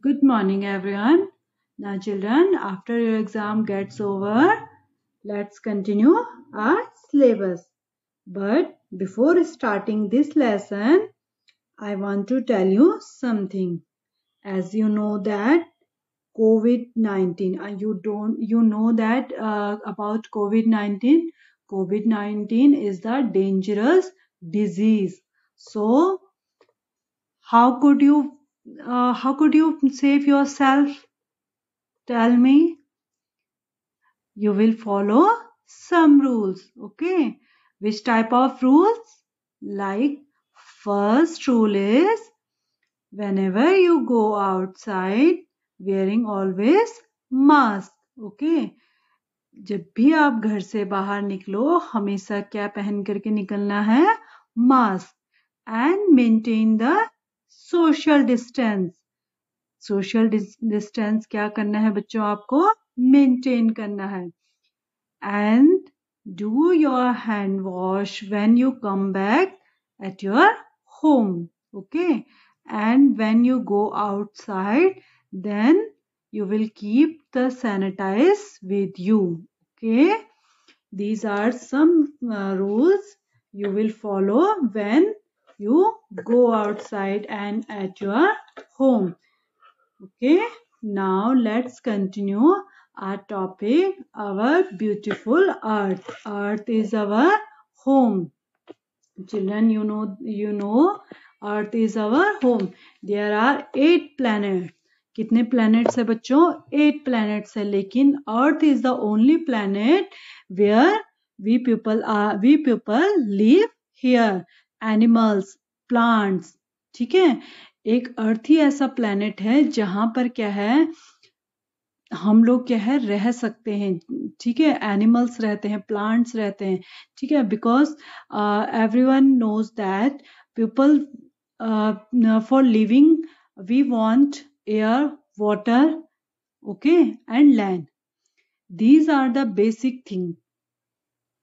Good morning, everyone. Now, children, after your exam gets over, let's continue our syllabus. But before starting this lesson, I want to tell you something. As you know that COVID-19, and uh, you don't, you know that uh, about COVID-19. COVID-19 is the dangerous disease. So, how could you uh, how could you save yourself? Tell me. You will follow some rules. Okay. Which type of rules? Like, first rule is whenever you go outside, wearing always mask. Okay. जब भी आप घर से बाहर निकलो हमेशा क्या पहन करके निकलना है mask and maintain the social distance social distance क्या करना है बच्चों आपको मेंटेन करना है and do your hand wash when you come back at your home okay and when you go outside then you will keep the sanitize with you okay these are some rules you will follow when you go outside and at your home okay now let's continue our topic our beautiful earth earth is our home children you know you know earth is our home there are eight planets कितने planets है बच्चों eight planets है लेकिन earth is the only planet where we people are we people live here animals plants ठीक है एक अर्थ ही ऐसा planet है जहां पर क्या है हम लोग क्या है रह सकते हैं ठीक है एनिमल्स रहते हैं प्लांट्स रहते हैं ठीक है because everyone knows that people for living we want air water okay and land these are the basic thing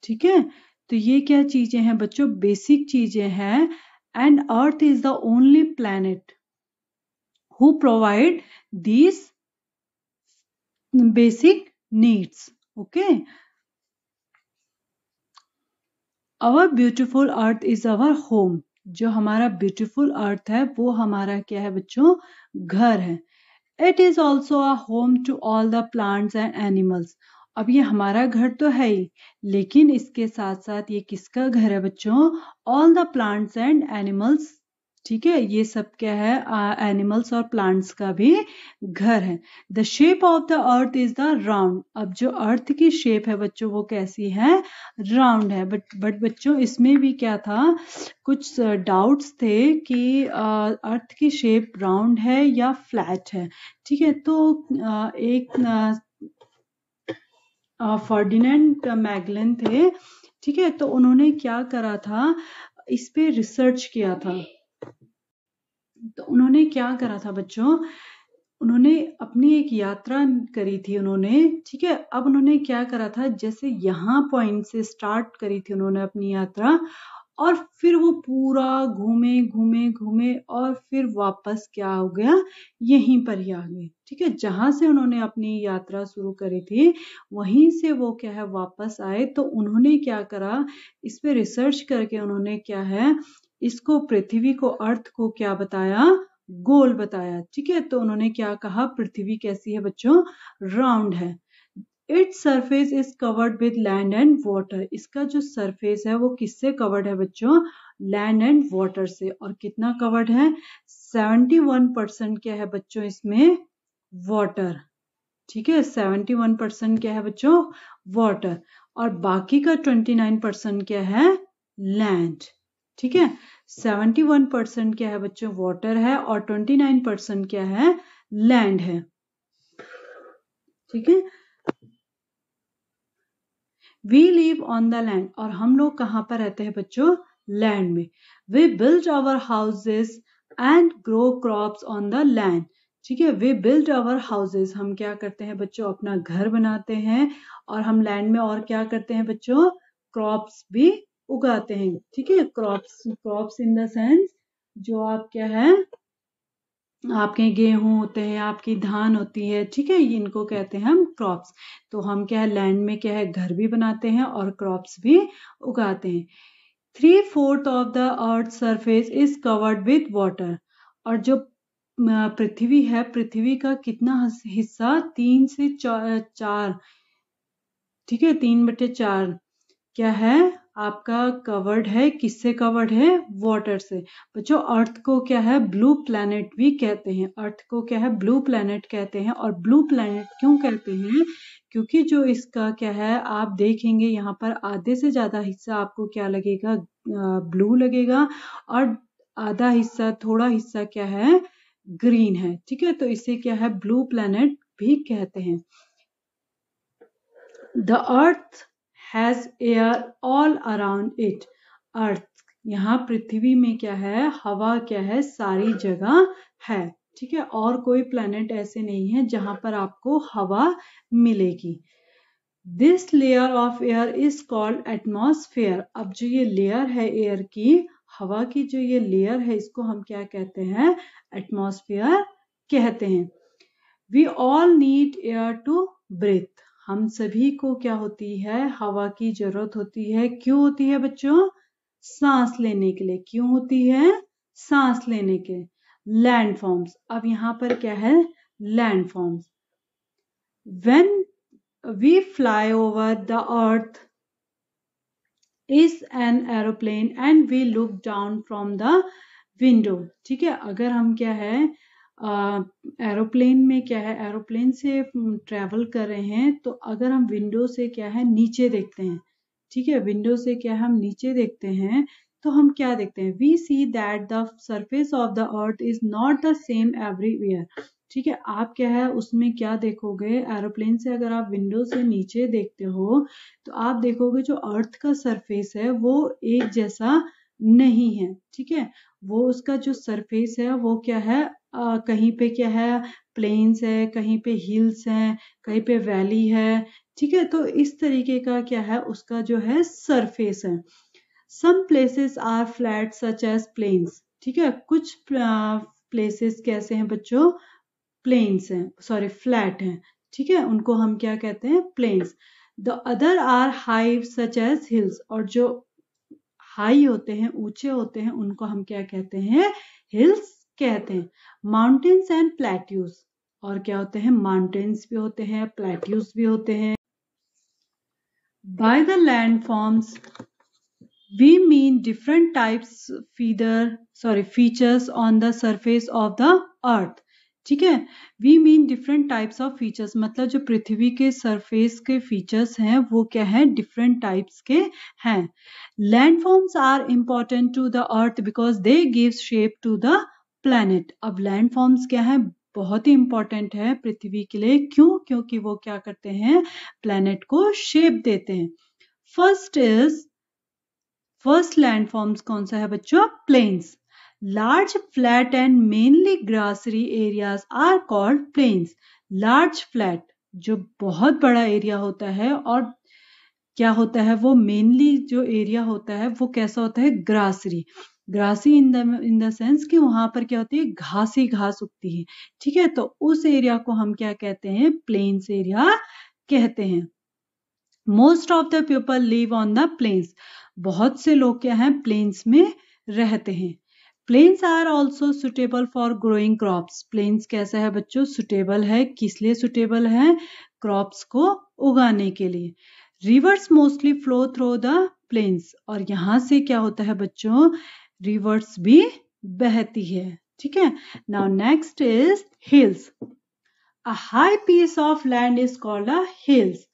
ठीक है तो ये क्या चीजें हैं बच्चों बेसिक चीजें हैं and earth is the only planet who provide these basic needs okay our beautiful earth is our home जो हमारा ब्यूटिफुल अर्थ है वो हमारा क्या है बच्चों घर है it is also a home to all the plants and animals अब ये हमारा घर तो है ही लेकिन इसके साथ साथ ये किसका घर है बच्चों all the plants and animals ठीक है ये सब क्या है एनिमल्स और प्लांट्स का भी घर है the shape of the earth is the round अब जो अर्थ की शेप है बच्चों वो कैसी है राउंड है बट बट बच्चों इसमें भी क्या था कुछ डाउट्स uh, थे कि अर्थ uh, की शेप राउंड है या फ्लैट है ठीक है तो uh, एक फर्डिनेंट मैगलन थे ठीक है तो उन्होंने क्या करा था इस पे रिसर्च किया था तो उन्होंने क्या करा था बच्चों उन्होंने अपनी एक यात्रा करी थी उन्होंने ठीक है अब उन्होंने क्या करा था जैसे यहाँ पॉइंट से स्टार्ट करी थी उन्होंने अपनी यात्रा और फिर वो पूरा घूमे घूमे घूमे और फिर वापस क्या हो गया यहीं पर ही आ गए ठीक है जहां से उन्होंने अपनी यात्रा शुरू करी थी वहीं से वो क्या है वापस आए तो उन्होंने क्या करा इस पे रिसर्च करके उन्होंने क्या है इसको पृथ्वी को अर्थ को क्या बताया गोल बताया ठीक है तो उन्होंने क्या कहा पृथ्वी कैसी है बच्चों राउंड है its surface is covered with land and water इसका जो सरफेस है वो किससे कवर्ड है बच्चों लैंड एंड वॉटर से और कितना कवर्ड है 71 परसेंट क्या है बच्चों इसमें वाटर ठीक है सेवेंटी वन परसेंट क्या है बच्चों वाटर और बाकी का ट्वेंटी नाइन परसेंट क्या है लैंड ठीक है सेवेंटी वन परसेंट क्या है बच्चों वाटर है और ट्वेंटी नाइन परसेंट क्या है लैंड है ठीक है we live on the land और हम लोग कहाँ पर रहते हैं बच्चों लैंड में we build our houses and grow crops on the land ठीक है वे बिल्ड आवर हाउसेज हम क्या करते हैं बच्चों अपना घर बनाते हैं और हम लैंड में और क्या करते हैं बच्चों क्रॉप्स भी उगाते हैं ठीक है crops crops in the sense जो आप क्या है आपके गेहूं होते हैं आपकी धान होती है ठीक है इनको कहते हैं हम क्रॉप्स तो हम क्या है लैंड में क्या है घर भी बनाते हैं और क्रॉप्स भी उगाते हैं three fourth of the earth surface is covered with water और जो पृथ्वी है पृथ्वी का कितना हिस्सा तीन से चार ठीक है तीन बटे चार क्या है आपका कवर्ड है किससे कवर्ड है वाटर से बच्चों अर्थ को क्या है ब्लू प्लैनेट भी कहते हैं अर्थ को क्या है ब्लू प्लैनेट कहते हैं और ब्लू प्लैनेट क्यों कहते हैं क्योंकि जो इसका क्या है आप देखेंगे यहाँ पर आधे से ज़्यादा हिस्सा आपको क्या लगेगा ब्लू लगेगा और आधा हिस्सा थोड़ा हिस्सा क्या है ग्रीन है ठीक है तो इसे क्या है ब्लू प्लैनेट भी कहते हैं the earth has air all around it earth यहाँ पृथ्वी में क्या है हवा क्या है सारी जगह है ठीक है और कोई प्लेनेट ऐसे नहीं है जहां पर आपको हवा मिलेगी this layer of air is called atmosphere अब जो ये लेयर है एयर की हवा की जो ये लेयर है इसको हम क्या कहते हैं एटमोसफियर कहते हैं we all need air to breathe हम सभी को क्या होती है हवा की जरूरत होती है क्यों होती है बच्चों सांस लेने के लिए क्यों होती है सांस लेने के लैंड फॉर्म्स अब यहाँ पर क्या है land forms when we fly over the earth is an aeroplane and we look down from the window ठीक है अगर हम क्या है एरोप्लेन में क्या है एरोप्लेन से ट्रेवल कर रहे हैं तो अगर हम विंडो से क्या है नीचे देखते हैं ठीक है विंडो से क्या हम नीचे देखते हैं तो हम क्या देखते हैं we see that the surface of the earth is not the same year ठीक है आप क्या है उसमें क्या देखोगे एरोप्लेन से अगर आप विंडो से नीचे देखते हो तो आप देखोगे जो अर्थ का सरफेस है वो एक जैसा नहीं है ठीक है वो उसका जो सरफेस है वो क्या है आ, कहीं पे क्या है प्लेन्स है कहीं पे हिल्स है कहीं पे वैली है ठीक है तो इस तरीके का क्या है उसका जो है सरफेस है some places are flat such as plains ठीक है कुछ प्लेसेस कैसे हैं बच्चों प्लेन्स हैं सॉरी फ्लैट हैं ठीक है उनको हम क्या कहते हैं plains the other are high such as hills और जो हाई होते हैं ऊंचे होते हैं उनको हम क्या कहते हैं हिल्स कहते हैं माउंटेन्स एंड प्लेट्यूज और क्या होते हैं माउंटेन्स भी होते हैं प्लेट्यूज भी होते हैं by the land forms we mean different types feeder sorry features on the surface of the earth ठीक है we mean different types of features मतलब जो पृथ्वी के सरफेस के फीचर्स हैं वो क्या है डिफरेंट टाइप्स के हैं landforms are important to the earth because they give shape to the planet अब लैंडफॉर्म्स क्या है बहुत ही इंपॉर्टेंट है पृथ्वी के लिए क्यों क्योंकि वो क्या करते हैं प्लैनेट को शेप देते हैं फर्स्ट इज फर्स्ट लैंडफॉर्म्स कौन सा है बच्चों plains Large flat and mainly grassy areas are called plains. Large flat जो बहुत बड़ा एरिया होता है और क्या होता है वो मेनली जो एरिया होता है वो कैसा होता है grassy grassy in the in the sense कि वहां पर क्या होती है ही घास उगती है ठीक है तो उस एरिया को हम क्या कहते हैं प्लेन्स एरिया कहते हैं most of the people live on the plains बहुत से लोग क्या हैं प्लेन्स में रहते हैं plains are also suitable for growing crops plains कैसा है बच्चों सुटेबल है किस लिए सुटेबल है क्रॉप्स को उगाने के लिए rivers mostly flow through the plains और यहाँ से क्या होता है बच्चों रिवर्स भी बहती है ठीक है now next is hills a high piece of land is called a hills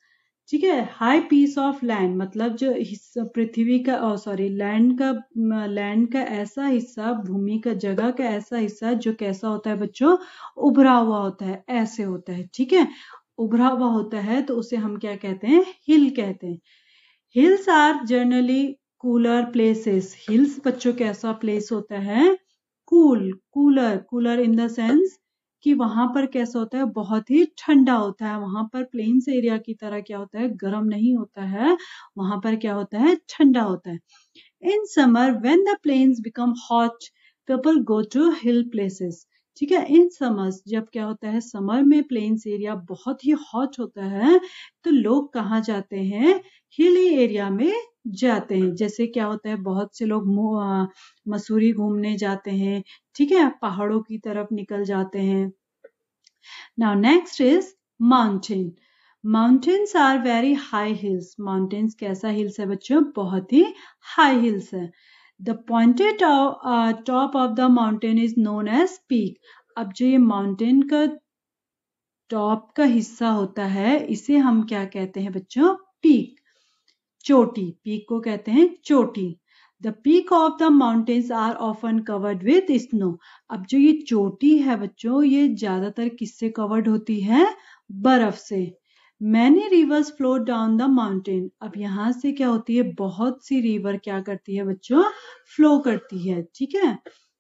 ठीक है हाई पीस ऑफ लैंड मतलब जो हिस्सा पृथ्वी का सॉरी oh, लैंड का लैंड का ऐसा हिस्सा भूमि का जगह का ऐसा हिस्सा जो कैसा होता है बच्चों उभरा हुआ होता है ऐसे होता है ठीक है उभरा हुआ होता है तो उसे हम क्या कहते हैं हिल कहते हैं hills are generally cooler places hills बच्चों कैसा प्लेस होता है cool cooler cooler in the sense कि वहां पर कैसा होता है बहुत ही ठंडा होता है वहां पर प्लेन्स एरिया की तरह क्या होता है गर्म नहीं होता है वहां पर क्या होता है ठंडा होता है in summer when the plains become hot people go to hill places ठीक है इन समर्स जब क्या होता है समर में प्लेन्स एरिया बहुत ही हॉट होता है तो लोग कहाँ जाते हैं हिली एरिया में जाते हैं जैसे क्या होता है बहुत से लोग मसूरी घूमने जाते हैं ठीक है पहाड़ों की तरफ निकल जाते हैं now next is mountain mountains are very high hills mountains कैसा हिल्स है बच्चों बहुत ही हाई हिल्स है the pointed top of the mountain is known as peak अब जो ये माउंटेन का टॉप का हिस्सा होता है इसे हम क्या कहते हैं बच्चों पीक चोटी पीक को कहते हैं चोटी the peak of the mountains are often covered with snow अब जो ये चोटी है बच्चों ये ज्यादातर किससे कवर्ड होती है बर्फ से many rivers flow down the mountain अब यहाँ से क्या होती है बहुत सी रिवर क्या करती है बच्चों फ्लो करती है ठीक है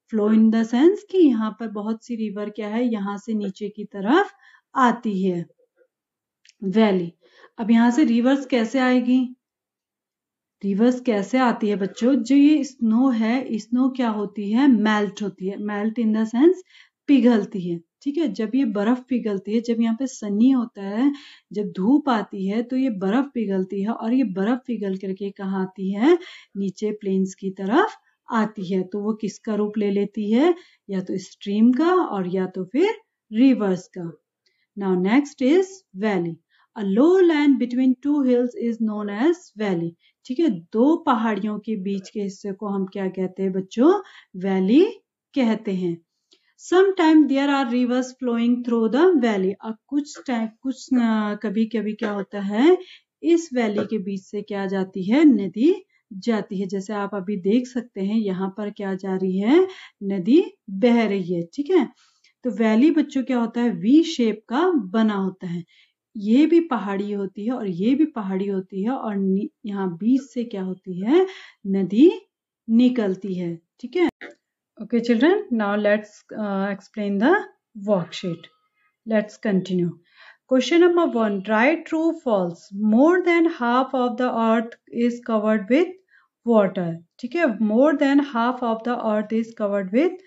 फ्लो इन द सेंस कि यहाँ पर बहुत सी रिवर क्या है यहाँ से नीचे की तरफ आती है वैली अब यहाँ से रिवर्स कैसे आएगी रिवर्स कैसे आती है बच्चों जो ये स्नो है स्नो क्या होती है मेल्ट होती है मेल्ट इन द सेंस पिघलती है ठीक है जब ये बर्फ पिघलती है जब यहाँ पे सनी होता है जब धूप आती है तो ये बर्फ पिघलती है और ये बर्फ पिघल करके कहाँ आती है नीचे प्लेन्स की तरफ आती है तो वो किसका रूप ले लेती है या तो स्ट्रीम का और या तो फिर रिवर्स का now next is valley a low land between two hills is known as valley ठीक है दो पहाड़ियों के बीच के हिस्से को हम क्या कहते हैं बच्चों वैली कहते हैं sometime there are rivers flowing through the valley अब कुछ टाइम कुछ कभी कभी क्या होता है इस वैली के बीच से क्या जाती है नदी जाती है जैसे आप अभी देख सकते हैं यहाँ पर क्या जा रही है नदी बह रही है ठीक है तो वैली बच्चों क्या होता है वी शेप का बना होता है ये भी पहाड़ी होती है और ये भी पहाड़ी होती है और यहाँ बीच से क्या होती है नदी निकलती है ठीक है okay children now let's explain the worksheet let's continue question number one dry true false more than half of the earth is covered with water ठीक है more than half of the earth is covered with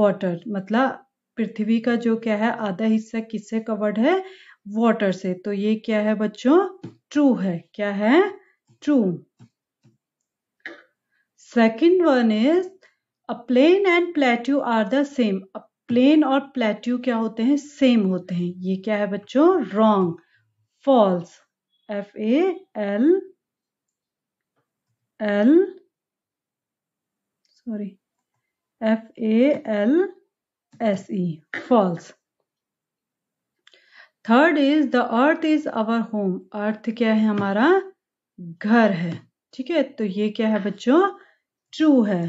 water मतलब पृथ्वी का जो क्या है आधा हिस्सा किससे कवर्ड है वाटर से तो ये क्या है बच्चों ट्रू है क्या है true second one is a plain and plateau are the same plain और प्लेट्यू क्या होते हैं सेम होते हैं ये क्या है बच्चों wrong false F A L L sorry F A L S E false third is the earth is our home earth क्या है हमारा घर है ठीक है तो ये क्या है बच्चों ट्रू है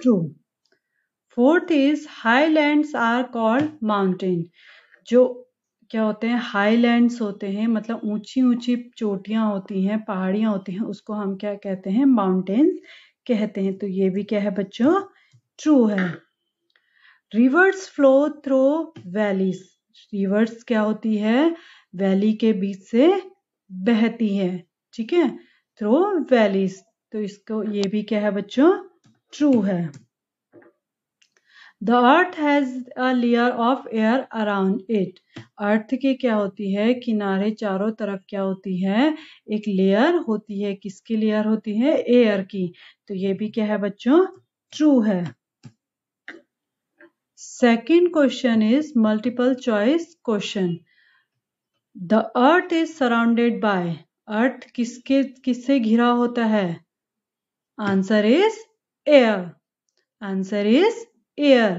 true fourth is highlands are called mountain जो क्या होते हैं हाईलैंड्स होते हैं मतलब ऊंची ऊंची चोटियां होती हैं पहाड़ियां होती हैं उसको हम क्या कहते हैं माउंटेन कहते हैं तो ये भी क्या है बच्चों ट्रू है rivers flow through valleys rivers क्या होती है वैली के बीच से बहती है ठीक है थ्रो वैलीज तो इसको ये भी क्या है बच्चों ट्रू है the earth has a layer of air around it earth के क्या होती है किनारे चारों तरफ क्या होती है एक लेयर होती है किसकी लेयर होती है एयर की तो ये भी क्या है बच्चों ट्रू है second question is multiple choice question the earth is surrounded by earth किसके किससे घिरा होता है answer is air answer is air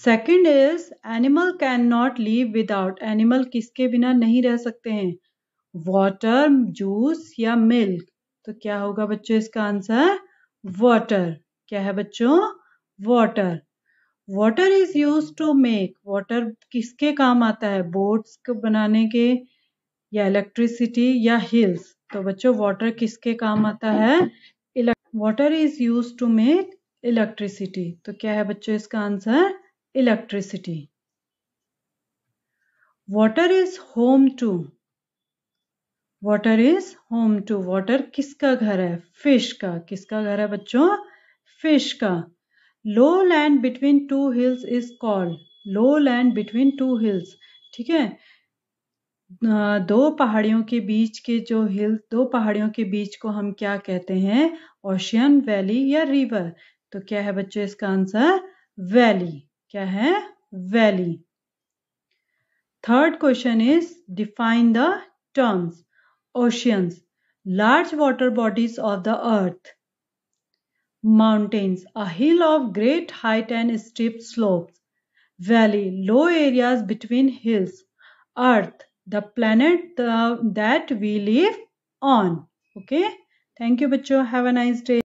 second is animal can not live without animal किसके बिना नहीं रह सकते हैं वॉटर जूस या मिल्क तो क्या होगा बच्चों इसका आंसर वॉटर क्या है बच्चों water water is use to make water किसके काम आता है बोट्स को बनाने के या इलेक्ट्रिसिटी या हिल्स तो बच्चों वाटर किसके काम आता है water is use to make electricity तो क्या है बच्चों इसका answer electricity water is home to water is home to water किसका घर है फिश का किसका घर है बच्चों फिश का low land between two hills is called low land between two hills ठीक है दो पहाड़ियों के बीच के जो हिल दो पहाड़ियों के बीच को हम क्या कहते हैं ओशियन वैली या रिवर तो क्या है बच्चों इसका आंसर वैली क्या है valley third question is define the terms oceans large water bodies of the earth Mountains, a hill of great height and steep slopes. Valley, low areas between hills. Earth, the planet uh, that we live on. Okay. Thank you, bachcho. Have a nice day.